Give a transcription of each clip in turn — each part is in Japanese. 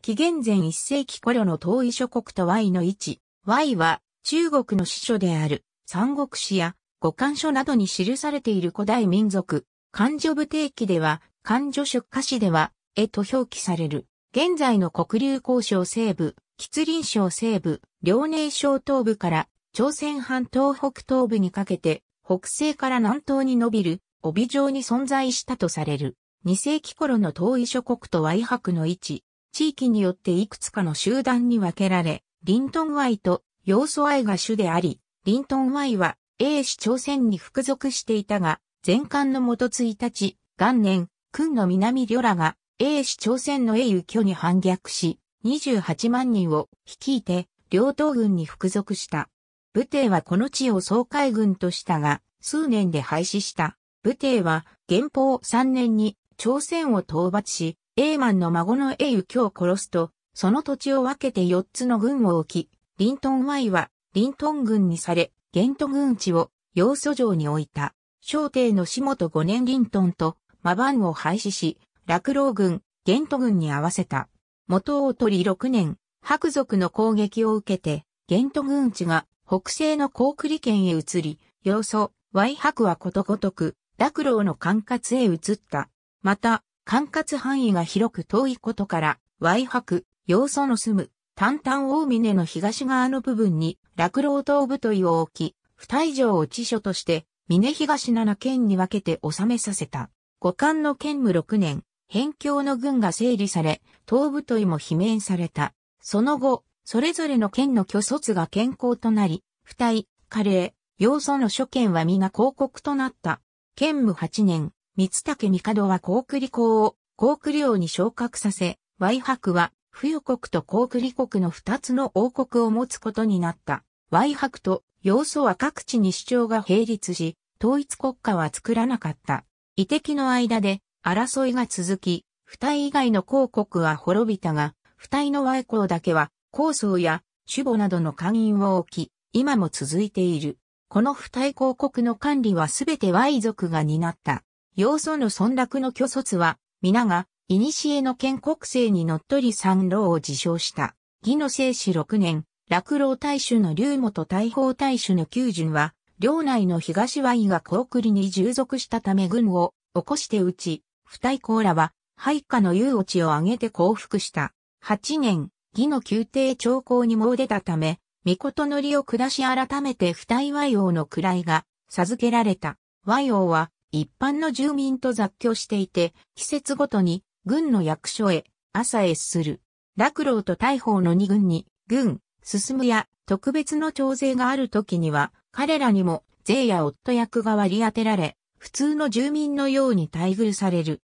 紀元前1世紀頃の遠い諸国と Y の位置。Y は中国の司書である三国史や五漢書などに記されている古代民族。漢序部定期では、漢序出荷史では、絵と表記される。現在の黒竜交渉西部、吉林省西部、遼寧省東部から朝鮮半島北東部にかけて、北西から南東に伸びる帯状に存在したとされる。2世紀頃の遠い諸国と Y 白の位置。地域によっていくつかの集団に分けられ、リントン Y と要素 I が主であり、リントン Y は A 市朝鮮に服属していたが、前艦の元1日、元年、軍の南旅らが A 市朝鮮の英雄巨に反逆し、28万人を率いて、両党軍に服属した。武帝はこの地を総海軍としたが、数年で廃止した。武帝は、元宝3年に朝鮮を討伐し、エーマンの孫のエユキを殺すと、その土地を分けて4つの軍を置き、リントンワイは、リントン軍にされ、ゲント軍地を、要素城に置いた。小帝の下と5年リントンと、マバンを廃止し、落老軍、ゲント軍に合わせた。元を取り6年、白族の攻撃を受けて、ゲント軍地が北西の高栗県へ移り、要素、ワイ白はことごとく、落老の管轄へ移った。また、管轄範囲が広く遠いことから、ワイハク、要素の住む、丹々大峰の東側の部分に、落老東部というを置き、二以城を地所として、峰東七県に分けて収めさせた。五冠の県務六年、辺境の軍が整理され、東部といも罷免された。その後、それぞれの県の虚卒が健康となり、二体、加齢、要素の諸県は皆広告となった。県務八年、三竹帝は高麗公を高空王に昇格させ、Y 博は冬国と高麗国の二つの王国を持つことになった。Y 博と要素は各地に主張が並立し、統一国家は作らなかった。遺敵の間で争いが続き、二人以外の公国は滅びたが、二人の y 交だけは、高層や守護などの官員を置き、今も続いている。この二人公国の管理はすべて Y 族が担った。要素の村落の虚卒は、皆が、古の建国政にのっとり三老を自称した。義の聖死六年、落老大主の龍本大砲大主の九巡は、領内の東和井が高栗に従属したため軍を起こして撃ち、二対公らは、廃下の有落ちを挙げて降伏した。八年、義の宮廷長考にも出たため、御事のりを下し改めて不ワ和王の位が授けられた。和王は、一般の住民と雑居していて、季節ごとに軍の役所へ朝へする。落老と大砲の二軍に、軍、進むや特別の徴税がある時には、彼らにも税や夫役が割り当てられ、普通の住民のように待遇される。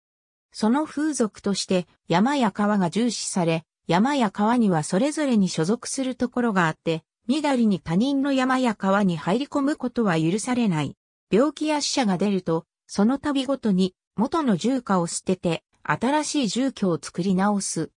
その風俗として山や川が重視され、山や川にはそれぞれに所属するところがあって、みだりに他人の山や川に入り込むことは許されない。病気や死者が出ると、その度ごとに元の住家を捨てて新しい住居を作り直す。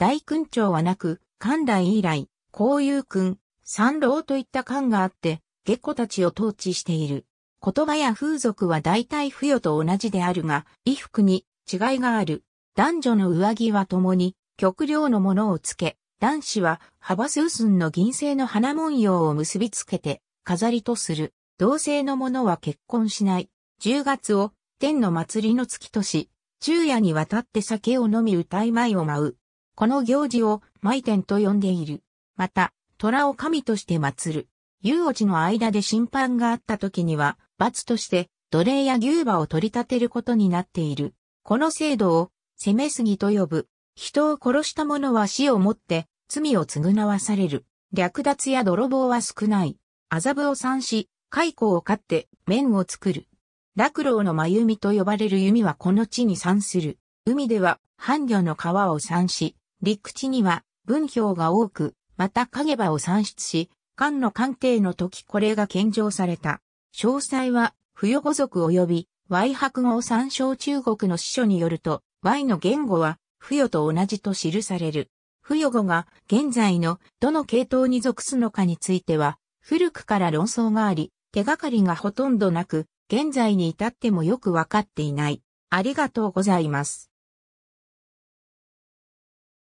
大勲長はなく、寛大以来、公有君、三郎といった官があって、下戸たちを統治している。言葉や風俗は大体不与と同じであるが、衣服に違いがある。男女の上着は共に極量のものをつけ、男子は幅数寸の銀製の花文様を結びつけて飾りとする。同性のものは結婚しない。10月を天の祭りの月とし、昼夜にわたって酒を飲み歌い舞を舞う。この行事を舞天と呼んでいる。また、虎を神として祀る。遊落ちの間で審判があった時には、罰として奴隷や牛馬を取り立てることになっている。この制度を、攻めすぎと呼ぶ。人を殺した者は死をもって、罪を償わされる。略奪や泥棒は少ない。麻布を産し、蚕を飼って、綿を作る。落老の真弓と呼ばれる弓はこの地に産する。海では、半魚の川を産し、陸地には、文表が多く、また影場を産出し、漢の官邸の時これが献上された。詳細は、不与語族及び、Y 白語を参照中国の司書によると、Y の言語は、不与と同じと記される。不与語が、現在の、どの系統に属すのかについては、古くから論争があり、手がかりがほとんどなく、現在に至ってもよくわかっていない。ありがとうございます。